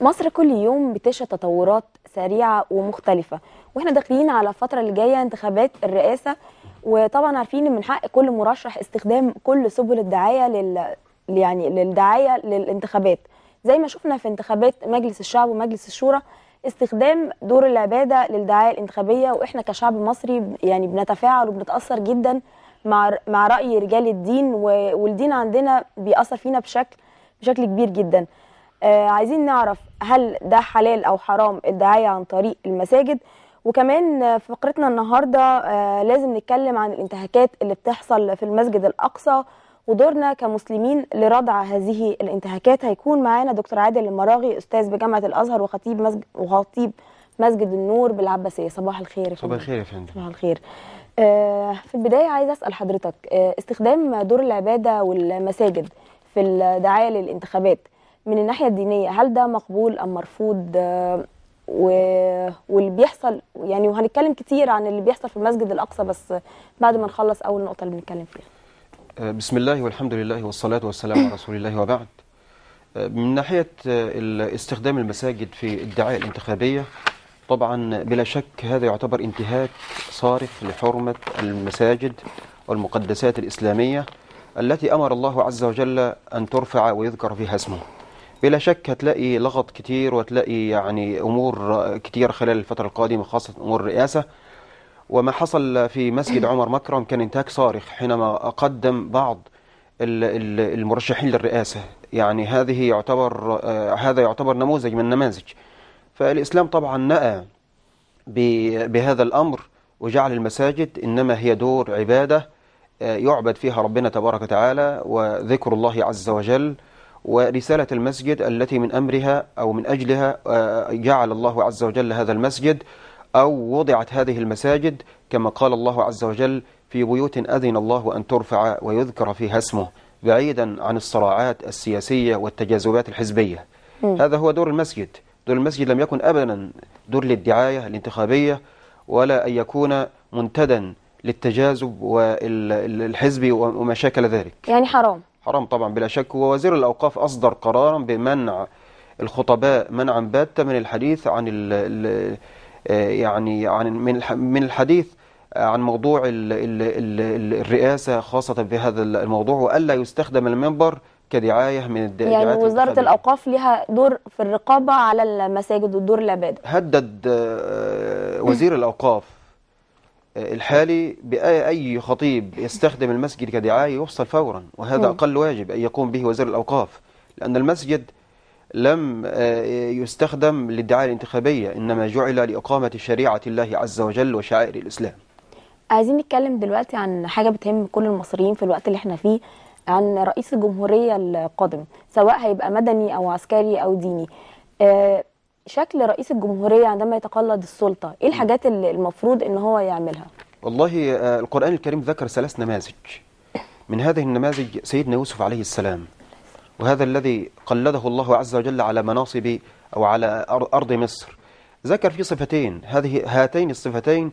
مصر كل يوم بتشهد تطورات سريعه ومختلفه واحنا داخلين على الفتره اللي جايه انتخابات الرئاسه وطبعا عارفين ان من حق كل مرشح استخدام كل سبل الدعايه لل يعني للدعايه للانتخابات زي ما شفنا في انتخابات مجلس الشعب ومجلس الشورى استخدام دور العباده للدعايه الانتخابيه واحنا كشعب مصري يعني بنتفاعل وبنتاثر جدا مع مع راي رجال الدين والدين عندنا بيأثر فينا بشكل بشكل كبير جدا آه عايزين نعرف هل ده حلال او حرام الدعايه عن طريق المساجد وكمان في فقرتنا النهارده آه لازم نتكلم عن الانتهاكات اللي بتحصل في المسجد الاقصى ودورنا كمسلمين لردع هذه الانتهاكات هيكون معانا دكتور عادل المراغي استاذ بجامعه الازهر وخطيب مسجد وخطيب مسجد النور بالعباسيه صباح الخير يا فندم صباح الخير يا فندم صباح الخير آه في البدايه عايزه اسال حضرتك آه استخدام دور العباده والمساجد في الدعايه للانتخابات من الناحيه الدينيه هل ده مقبول ام مرفوض آه، و... واللي بيحصل يعني وهنتكلم كتير عن اللي بيحصل في المسجد الاقصى بس بعد ما نخلص اول نقطه اللي بنتكلم فيها آه، بسم الله والحمد لله والصلاه والسلام على رسول الله وبعد آه، من ناحيه استخدام المساجد في الدعايه الانتخابيه طبعا بلا شك هذا يعتبر انتهاك صارف لحرمه المساجد والمقدسات الاسلاميه التي امر الله عز وجل ان ترفع ويذكر فيها اسمه بلا شك هتلاقي لغط كتير وتلاقي يعني أمور كتير خلال الفترة القادمة خاصة أمور الرئاسة وما حصل في مسجد عمر مكرم كان انتهاك صارخ حينما قدم بعض المرشحين للرئاسة يعني هذه يعتبر آه، هذا يعتبر نموذج من النماذج فالإسلام طبعا نأى بهذا الأمر وجعل المساجد إنما هي دور عبادة آه، يعبد فيها ربنا تبارك وتعالى وذكر الله عز وجل ورسالة المسجد التي من أمرها أو من أجلها آه، جعل الله عز وجل هذا المسجد أو وضعت هذه المساجد كما قال الله عز وجل في بيوت أذن الله أن ترفع ويذكر فيها اسمه بعيدا عن الصراعات السياسية والتجاذبات الحزبية هذا هو دور المسجد دور المسجد لم يكن أبدا دور للدعاية الانتخابية ولا أن يكون منتدا للتجاذب والحزبي ومشاكل ذلك يعني حرام حرام طبعا بلا شك ووزير الأوقاف أصدر قرارا بمنع الخطباء منعا باتا من الحديث عن ال الـ آه، يعني عن من من الحديث عن موضوع الـ الـ الـ الرئاسة خاصة في هذا الموضوع وألا يستخدم المنبر كدعاية من الدعاية يعني وزارة الخبيل. الأوقاف لها دور في الرقابة على المساجد والدور لابد هدد آه، وزير الأوقاف الحالي بأي خطيب يستخدم المسجد كدعاية يفصل فورا وهذا نعم. أقل واجب أن يقوم به وزير الأوقاف لأن المسجد لم آه، يستخدم للدعاية الانتخابية إنما جعل لإقامة شريعة الله عز وجل وشعائر الإسلام عايزين نتكلم دلوقتي عن حاجة بتهم كل المصريين في الوقت اللي احنا فيه عن رئيس الجمهورية القادم سواء هيبقى مدني أو عسكري أو ديني آه، شكل رئيس الجمهورية عندما يتقلد السلطة إيه الحاجات اللي المفروض إن هو يعملها؟ والله آه، القرآن الكريم ذكر ثلاث نماذج من هذه النماذج سيدنا يوسف عليه السلام وهذا الذي قلده الله عز وجل على مناصب أو على أرض مصر ذكر في صفتين هذه هاتين الصفتين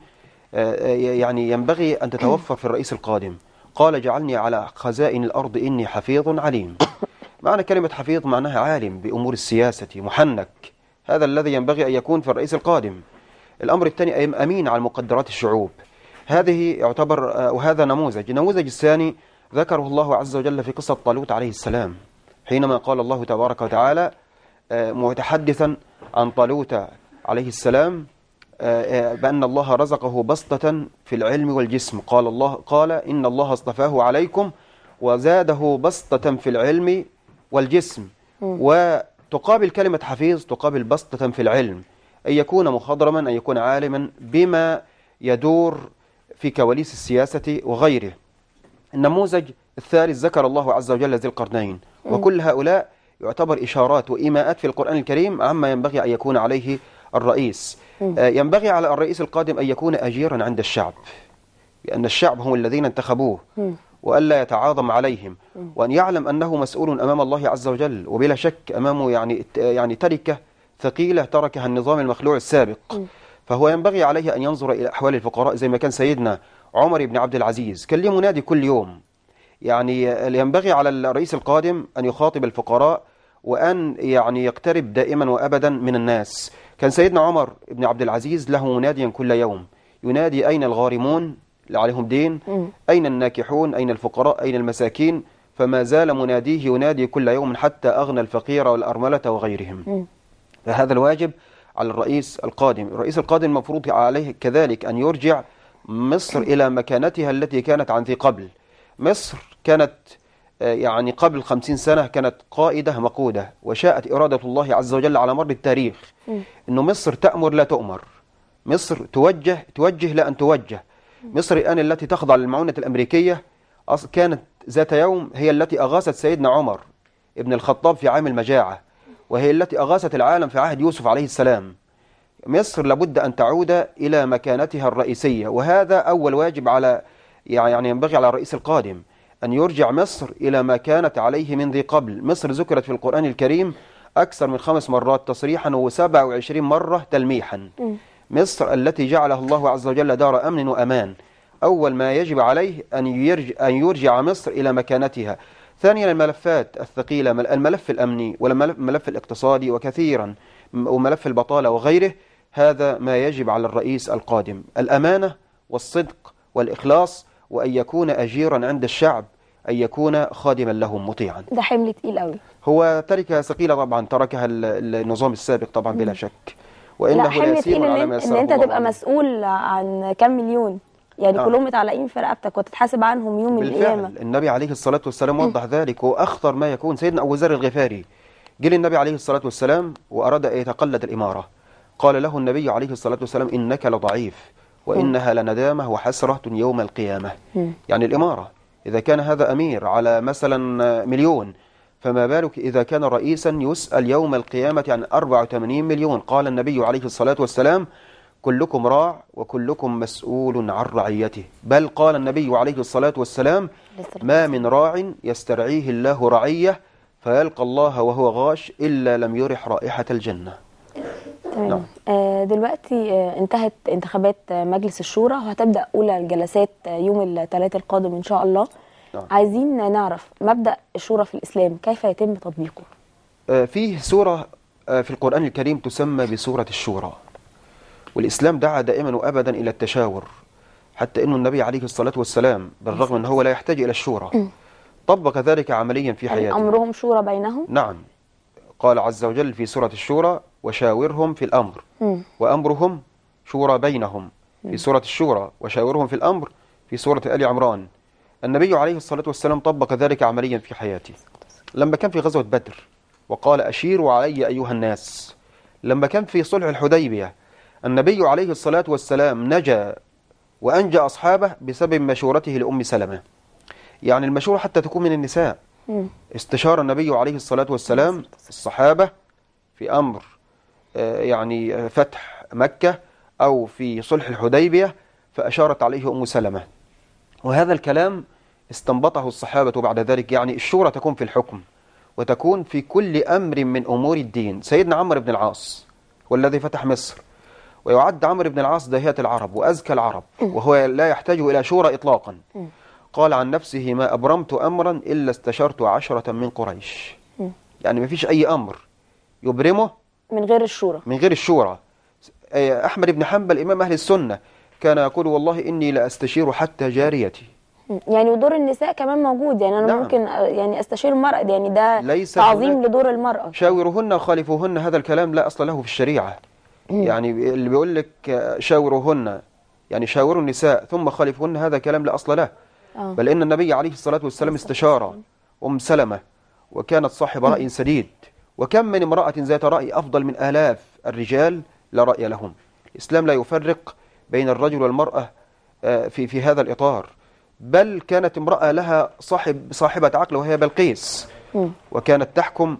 آه، آه، يعني ينبغي أن تتوفر في الرئيس القادم قال جعلني على خزائن الأرض إني حفيظ عليم معنى كلمة حفيظ معناها عالم بأمور السياسة محنك هذا الذي ينبغي أن يكون في الرئيس القادم الأمر الثاني أمين على مقدرات الشعوب هذه يعتبر آه، وهذا نموذج النموذج الثاني ذكره الله عز وجل في قصة طالوت عليه السلام حينما قال الله تبارك وتعالى آه، متحدثا عن طالوت عليه السلام آه، بأن الله رزقه بسطة في العلم والجسم قال الله قال إن الله اصطفاه عليكم وزاده بسطة في العلم والجسم و تقابل كلمة حفيظ تقابل بسطة في العلم أن يكون مخضرما أن يكون عالما بما يدور في كواليس السياسة وغيره النموذج الثالث ذكر الله عز وجل ذي القرنين وكل هؤلاء يعتبر إشارات وإيماءات في القرآن الكريم عما ينبغي أن يكون عليه الرئيس آه، ينبغي على الرئيس القادم أن يكون أجيرا عند الشعب لأن الشعب هم الذين انتخبوه وألا يتعاظم عليهم وأن يعلم أنه مسؤول أمام الله عز وجل وبلا شك أمامه يعني يعني تركة ثقيلة تركها النظام المخلوع السابق فهو ينبغي عليه أن ينظر إلى أحوال الفقراء زي ما كان سيدنا عمر بن عبد العزيز كان نادي منادي كل يوم يعني ينبغي على الرئيس القادم أن يخاطب الفقراء وأن يعني يقترب دائما وأبدا من الناس كان سيدنا عمر بن عبد العزيز له مناديا كل يوم ينادي أين الغارمون عليهم دين مم. أين الناكحون أين الفقراء أين المساكين فما زال مناديه ينادي كل يوم حتى أغنى الفقير والأرملة وغيرهم مم. فهذا الواجب على الرئيس القادم الرئيس القادم المفروض عليه كذلك أن يرجع مصر إلى مكانتها التي كانت عن ذي قبل مصر كانت آه، يعني قبل خمسين سنة كانت قائدة مقودة وشاءت إرادة الله عز وجل على مر التاريخ أنه مصر تأمر لا تؤمر مصر توجه توجه لا أن توجه مصر الآن التي تخضع للمعونة الأمريكية كانت ذات يوم هي التي أغاثت سيدنا عمر ابن الخطاب في عام المجاعة وهي التي أغاثت العالم في عهد يوسف عليه السلام مصر لابد أن تعود إلى مكانتها الرئيسية وهذا أول واجب على يعني ينبغي على الرئيس القادم أن يرجع مصر إلى ما كانت عليه من ذي قبل مصر ذكرت في القرآن الكريم أكثر من خمس مرات تصريحا و27 مرة تلميحا مصر التي جعلها الله عز وجل دار أمن وأمان أول ما يجب عليه أن يرجع, أن يرجع مصر إلى مكانتها ثانيا الملفات الثقيلة الملف الأمني والملف الاقتصادي وكثيرا وملف البطالة وغيره هذا ما يجب على الرئيس القادم الأمانة والصدق والإخلاص وأن يكون أجيرا عند الشعب أن يكون خادما لهم مطيعا ده حمل تقيل قوي هو تركة ثقيلة طبعا تركها النظام السابق طبعا بلا شك وان له يسير على ما يسر ان انت تبقى مسؤول عن كام مليون يعني نعم. كلهم متعلقين في رقبتك وتتحاسب عنهم يوم بالفعل. القيامه النبي عليه الصلاه والسلام وضح ذلك واخطر ما يكون سيدنا ابو ذر الغفاري جه للنبي عليه الصلاه والسلام واراد ان يتقلد الاماره قال له النبي عليه الصلاه والسلام انك لضعيف وانها لندامه وحسره يوم القيامه يعني الاماره اذا كان هذا امير على مثلا مليون فما بالك إذا كان رئيسا يسأل يوم القيامة عن 84 مليون قال النبي عليه الصلاة والسلام كلكم راع وكلكم مسؤول عن رعيته بل قال النبي عليه الصلاة والسلام ما من راع يسترعيه الله رعيه فيلقى الله وهو غاش إلا لم يرح رائحة الجنة تمام نعم. آه دلوقتي آه انتهت انتخابات مجلس الشورى وهتبدأ أولى الجلسات آه، يوم الثلاثاء القادم إن شاء الله نعم. عايزين نعرف مبدا الشورى في الاسلام كيف يتم تطبيقه آه، فيه سوره آه، في القران الكريم تسمى بسوره الشورى والاسلام دعا دائما وابدا الى التشاور حتى انه النبي عليه الصلاه والسلام بالرغم ان هو لا يحتاج الى الشورى طبق ذلك عمليا في يعني حياته امرهم شورى بينهم نعم قال عز وجل في سوره الشورى وشاورهم في الامر وامرهم شورى بينهم في سوره الشورى وشاورهم في الامر في سوره ال عمران النبي عليه الصلاة والسلام طبق ذلك عمليا في حياته لما كان في غزوة بدر وقال أشيروا علي أيها الناس لما كان في صلح الحديبية النبي عليه الصلاة والسلام نجا وأنجى أصحابه بسبب مشورته لأم سلمة يعني المشورة حتى تكون من النساء استشار النبي عليه الصلاة والسلام الصحابة في أمر آه، يعني آه، فتح مكة أو في صلح الحديبية فأشارت عليه أم سلمة وهذا الكلام استنبطه الصحابة بعد ذلك يعني الشورى تكون في الحكم وتكون في كل أمر من أمور الدين سيدنا عمرو بن العاص والذي فتح مصر ويعد عمرو بن العاص داهية العرب وأزكى العرب وهو لا يحتاج إلى شورى إطلاقا قال عن نفسه ما أبرمت أمرا إلا استشرت عشرة من قريش يعني ما فيش أي أمر يبرمه من غير الشورى من غير الشورى أحمد بن حنبل إمام أهل السنة كان يقول والله إني لأستشير حتى جاريتي يعني ودور النساء كمان موجود يعني انا نعم. ممكن آه، يعني استشير المراه دي يعني ده ليس تعظيم لدور المراه شاورهن وخالفوهن هذا الكلام لا اصل له في الشريعه مم. يعني اللي بيقول لك شاورهن يعني شاوروا النساء ثم خالفوهن هذا كلام لا اصل له آه. بل ان النبي عليه الصلاه والسلام استشار ام سلمه وكانت صاحب راي سديد وكم من امراه ذات راي افضل من الاف الرجال لا راي لهم الاسلام لا يفرق بين الرجل والمراه آه، في في هذا الاطار بل كانت امرأة لها صاحب صاحبة عقل وهي بلقيس وكانت تحكم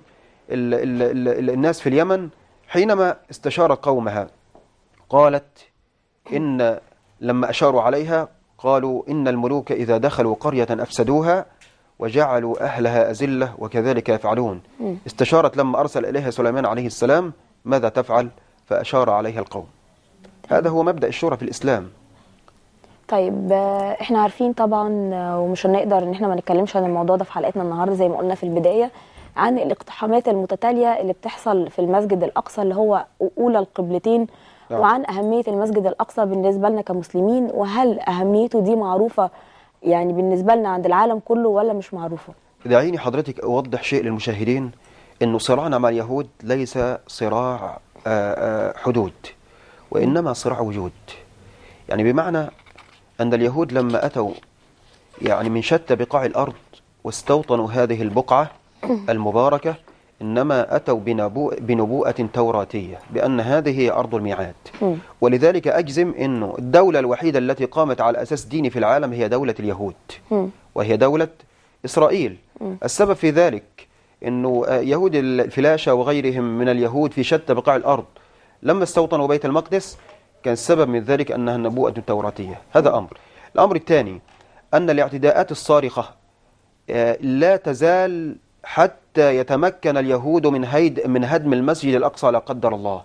الـ الـ الـ الناس في اليمن حينما استشارت قومها قالت إن لما أشاروا عليها قالوا إن الملوك إذا دخلوا قرية أفسدوها وجعلوا أهلها أزلة وكذلك يفعلون استشارت لما أرسل إليها سليمان عليه السلام ماذا تفعل فأشار عليها القوم هذا هو مبدأ الشورى في الإسلام طيب احنا عارفين طبعا ومش هنقدر ان احنا ما نتكلمش عن الموضوع ده في حلقتنا النهارده زي ما قلنا في البدايه عن الاقتحامات المتتاليه اللي بتحصل في المسجد الاقصى اللي هو اولى القبلتين نعم. وعن اهميه المسجد الاقصى بالنسبه لنا كمسلمين وهل اهميته دي معروفه يعني بالنسبه لنا عند العالم كله ولا مش معروفه؟ دعيني حضرتك اوضح شيء للمشاهدين انه صراعنا نعم مع اليهود ليس صراع آه، آه، حدود وانما صراع وجود يعني بمعنى أن اليهود لما أتوا يعني من شتى بقاع الأرض واستوطنوا هذه البقعة المباركة إنما أتوا بنبوءة توراتية بأن هذه هي أرض الميعاد ولذلك أجزم أنه الدولة الوحيدة التي قامت على أساس ديني في العالم هي دولة اليهود وهي دولة إسرائيل السبب في ذلك أنه آه، يهود الفلاشة وغيرهم من اليهود في شتى بقاع الأرض لما استوطنوا بيت المقدس كان السبب من ذلك أنها النبوءة التوراتية هذا أمر الأمر الثاني أن الاعتداءات الصارخة آه، لا تزال حتى يتمكن اليهود من هيد من هدم المسجد الأقصى لا قدر الله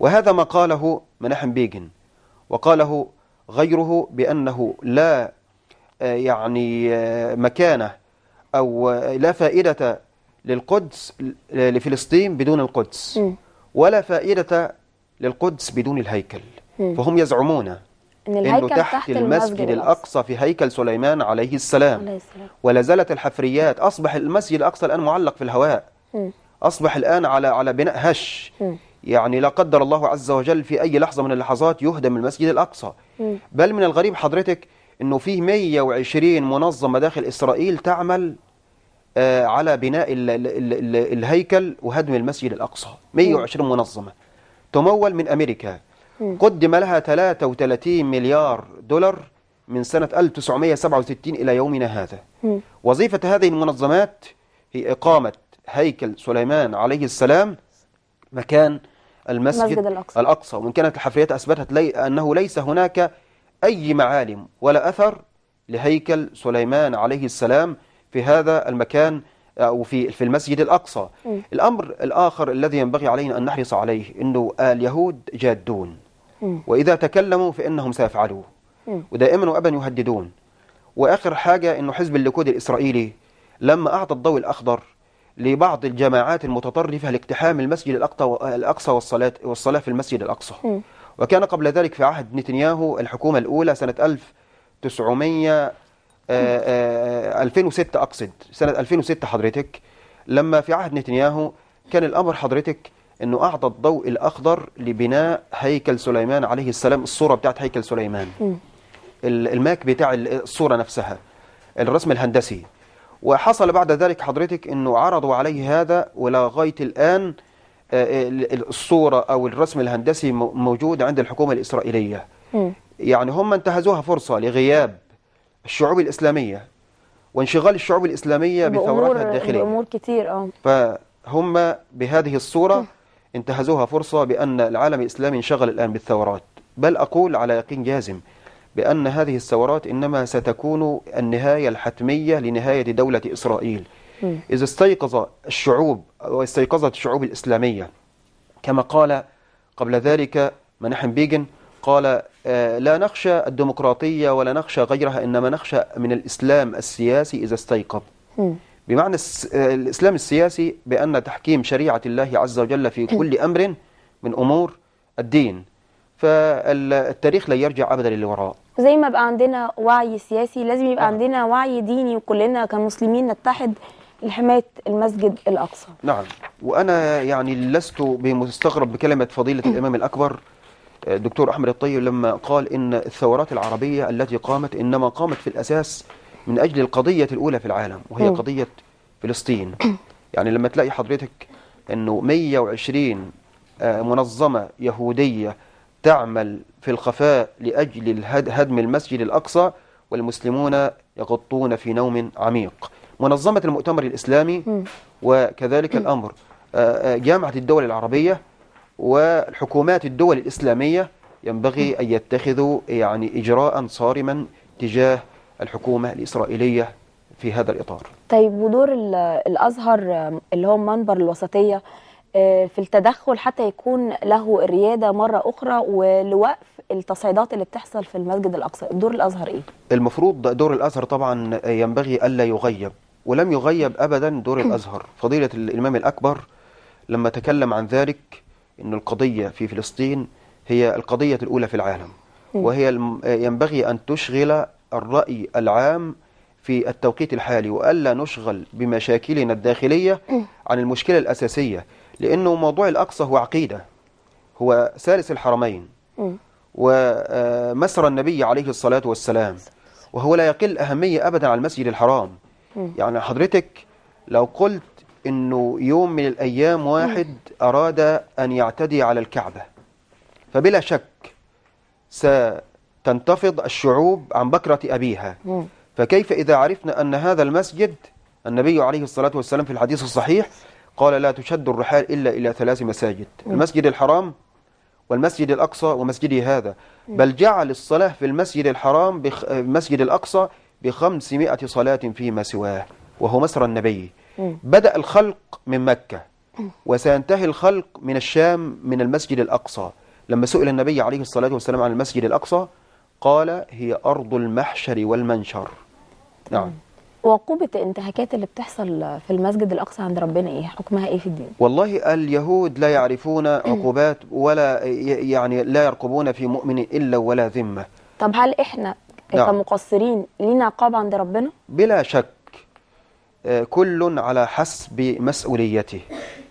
وهذا ما قاله مناحم بيجن وقاله غيره بأنه لا آه، يعني آه، مكانة أو لا فائدة للقدس لفلسطين بدون القدس ولا فائدة للقدس بدون الهيكل فهم يزعمون إن الهيكل إنه تحت, تحت المسجد الأقصى في هيكل سليمان عليه السلام, عليه السلام. ولازالت الحفريات أصبح المسجد الأقصى الآن معلق في الهواء م. أصبح الآن على على بناء هش م. يعني لا قدر الله عز وجل في أي لحظة من اللحظات يهدم المسجد الأقصى م. بل من الغريب حضرتك أنه فيه 120 منظمة داخل إسرائيل تعمل آه على بناء الهيكل وهدم المسجد الأقصى 120 منظمة تمول من أمريكا قدم لها 33 مليار دولار من سنة 1967 إلى يومنا هذا وظيفة هذه المنظمات هي إقامة هيكل سليمان عليه السلام مكان المسجد الأقصى. الأقصى ومن كانت الحفريات أثبتت لي أنه ليس هناك أي معالم ولا أثر لهيكل سليمان عليه السلام في هذا المكان أو في في المسجد الأقصى م. الأمر الآخر الذي ينبغي علينا أن نحرص عليه أنه اليهود جادون وإذا تكلموا فإنهم سيفعلوه ودائما وأبا يهددون وآخر حاجة أنه حزب الليكود الإسرائيلي لما أعطى الضوء الأخضر لبعض الجماعات المتطرفة لاقتحام المسجد الأقصى والصلاة, والصلاة في المسجد الأقصى وكان قبل ذلك في عهد نتنياهو الحكومة الأولى سنة 1900 2006 آه، آه، أقصد سنة 2006 حضرتك لما في عهد نتنياهو كان الأمر حضرتك أنه أعطى الضوء الأخضر لبناء هيكل سليمان عليه السلام الصورة بتاعت هيكل سليمان م. الماك بتاع الصورة نفسها الرسم الهندسي وحصل بعد ذلك حضرتك أنه عرضوا عليه هذا ولغاية الآن آه، الصورة أو الرسم الهندسي موجود عند الحكومة الإسرائيلية م. يعني هم انتهزوها فرصة لغياب الشعوب الإسلامية وانشغال الشعوب الإسلامية بثوراتها الداخلية بأمور كتير اه فهم بهذه الصورة انتهزوها فرصة بأن العالم الإسلامي انشغل الآن بالثورات بل أقول على يقين جازم بأن هذه الثورات إنما ستكون النهاية الحتمية لنهاية دولة إسرائيل إذا استيقظ الشعوب واستيقظت الشعوب الإسلامية كما قال قبل ذلك منحم بيجن قال آه، لا نخشى الديمقراطية ولا نخشى غيرها إنما نخشى من الإسلام السياسي إذا استيقظ بمعنى آه، الإسلام السياسي بأن تحكيم شريعة الله عز وجل في كل إيه. أمر من أمور الدين فالتاريخ لا يرجع أبدا للوراء زي ما بقى عندنا وعي سياسي لازم يبقى نعم. عندنا وعي ديني وكلنا كمسلمين نتحد لحماية المسجد الأقصى نعم وأنا يعني لست بمستغرب بكلمة فضيلة إيه. الإمام الأكبر الدكتور آه، أحمد الطيب لما قال إن الثورات العربية التي قامت إنما قامت في الأساس من أجل القضية الأولى في العالم وهي م. قضية فلسطين يعني لما تلاقي حضرتك أنه 120 آه، منظمة يهودية تعمل في الخفاء لأجل هدم المسجد الأقصى والمسلمون يغطون في نوم عميق منظمة المؤتمر الإسلامي وكذلك الأمر آه، آه، جامعة الدول العربية والحكومات الدول الإسلامية ينبغي أن يتخذوا يعني إجراء صارما تجاه الحكومة الإسرائيلية في هذا الإطار طيب ودور الأزهر اللي هو منبر الوسطية آه، في التدخل حتى يكون له الريادة مرة أخرى ولوقف التصعيدات اللي بتحصل في المسجد الأقصى دور الأزهر إيه؟ المفروض دور الأزهر طبعا ينبغي ألا يغيب ولم يغيب أبدا دور الأزهر فضيلة الإمام الأكبر لما تكلم عن ذلك أن القضية في فلسطين هي القضية الأولى في العالم وهي ينبغي أن تشغل الرأي العام في التوقيت الحالي وألا نشغل بمشاكلنا الداخلية عن المشكلة الأساسية لأنه موضوع الأقصى هو عقيدة هو ثالث الحرمين ومسرى آه، النبي عليه الصلاة والسلام وهو لا يقل أهمية أبدا على المسجد الحرام يعني حضرتك لو قلت أنه يوم من الأيام واحد أراد أن يعتدي على الكعبة فبلا شك سيقوم تنتفض الشعوب عن بكرة أبيها فكيف إذا عرفنا أن هذا المسجد النبي عليه الصلاة والسلام في الحديث الصحيح قال لا تشد الرحال إلا إلى ثلاث مساجد المسجد الحرام والمسجد الأقصى ومسجدي هذا بل جعل الصلاة في المسجد الحرام بخ... المسجد الأقصى بخمسمائة صلاة فيما سواه وهو مسرى النبي بدأ الخلق من مكة وسينتهي الخلق من الشام من المسجد الأقصى لما سئل النبي عليه الصلاة والسلام عن المسجد الأقصى قال هي أرض المحشر والمنشر نعم وعقوبة الانتهاكات اللي بتحصل في المسجد الأقصى عند ربنا إيه حكمها إيه في الدين والله اليهود لا يعرفون عقوبات ولا يعني لا يرقبون في مؤمن إلا ولا ذمة طب هل إحنا نعم. كمقصرين لينا عقاب عند ربنا بلا شك آه، كل على حسب مسؤوليته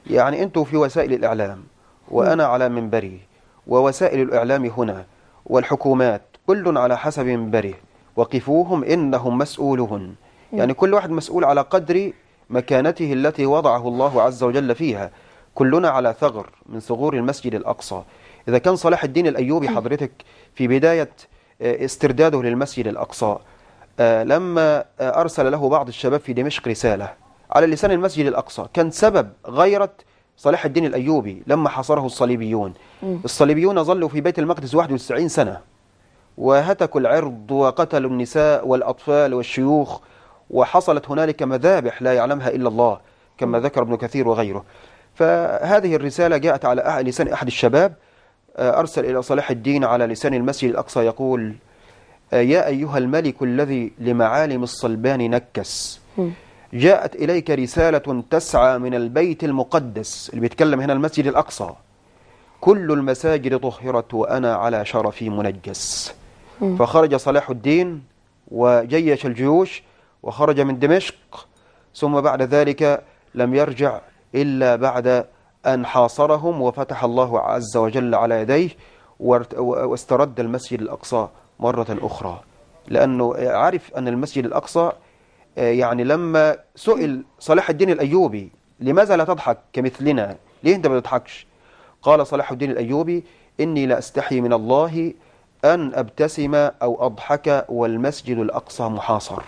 يعني أنتوا في وسائل الإعلام وأنا على منبري ووسائل الإعلام هنا والحكومات كل على حسب منبره وقفوهم إنهم مسؤولون إيه. يعني كل واحد مسؤول على قدر مكانته التي وضعه الله عز وجل فيها كلنا على ثغر من ثغور المسجد الأقصى إذا كان صلاح الدين الأيوبي إيه. حضرتك في بداية آه، استرداده للمسجد الأقصى آه، لما آه، أرسل له بعض الشباب في دمشق رسالة على لسان المسجد الأقصى كان سبب غيرة صلاح الدين الأيوبي لما حصره الصليبيون إيه. الصليبيون ظلوا في بيت المقدس 91 سنة وهتكوا العرض وقتلوا النساء والأطفال والشيوخ وحصلت هنالك مذابح لا يعلمها إلا الله كما ذكر ابن كثير وغيره فهذه الرسالة جاءت على لسان أحد الشباب آه، أرسل إلى صلاح الدين على لسان المسجد الأقصى يقول آه، يا أيها الملك الذي لمعالم الصلبان نكس جاءت إليك رسالة تسعى من البيت المقدس اللي بيتكلم هنا المسجد الأقصى كل المساجد طهرت وأنا على شرفي منجس فخرج صلاح الدين وجيش الجيوش وخرج من دمشق ثم بعد ذلك لم يرجع إلا بعد أن حاصرهم وفتح الله عز وجل على يديه واسترد المسجد الأقصى مرة أخرى لأنه عارف أن المسجد الأقصى آه، يعني لما سئل صلاح الدين الأيوبي لماذا لا تضحك كمثلنا ليه أنت ما تضحكش قال صلاح الدين الأيوبي إني لا أستحي من الله أن أبتسم أو أضحك والمسجد الأقصى محاصر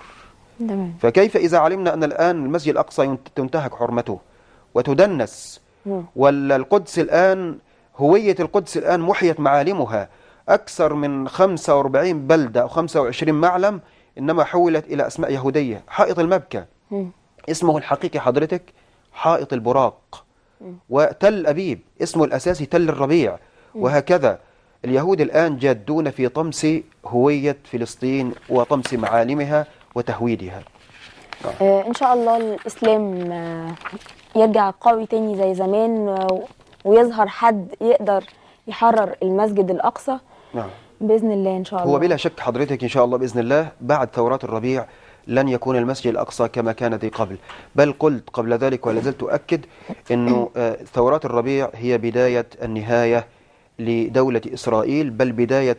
دمين. فكيف إذا علمنا أن الآن المسجد الأقصى تنتهك حرمته وتدنس والقدس الآن هوية القدس الآن محيت معالمها أكثر من 45 بلدة أو 25 معلم إنما حولت إلى أسماء يهودية حائط المبكى م. اسمه الحقيقي حضرتك حائط البراق وتل أبيب اسمه الأساسي تل الربيع وهكذا اليهود الآن جادون في طمس هوية فلسطين وطمس معالمها وتهويدها آه، إن شاء الله الإسلام آه، يرجع قوي تاني زي زمان ويظهر حد يقدر يحرر المسجد الأقصى نعم بإذن الله إن شاء الله هو بلا شك حضرتك إن شاء الله بإذن الله بعد ثورات الربيع لن يكون المسجد الأقصى كما كان ذي قبل بل قلت قبل ذلك ولا زلت أؤكد أنه آه، ثورات الربيع هي بداية النهاية لدولة إسرائيل بل بداية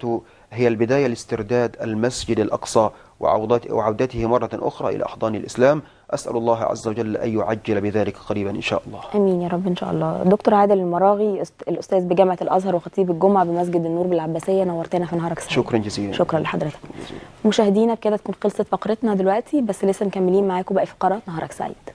هي البداية لاسترداد المسجد الأقصى وعودته مرة أخرى إلى أحضان الإسلام أسأل الله عز وجل أن يعجل بذلك قريبا إن شاء الله أمين يا رب إن شاء الله دكتور عادل المراغي الأستاذ بجامعة الأزهر وخطيب الجمعة بمسجد النور بالعباسية نورتنا في نهارك سعيد شكرا جزيلا شكرا لحضرتك مشاهدينا بكده تكون خلصت فقرتنا دلوقتي بس لسه مكملين معاكم في فقرات نهارك سعيد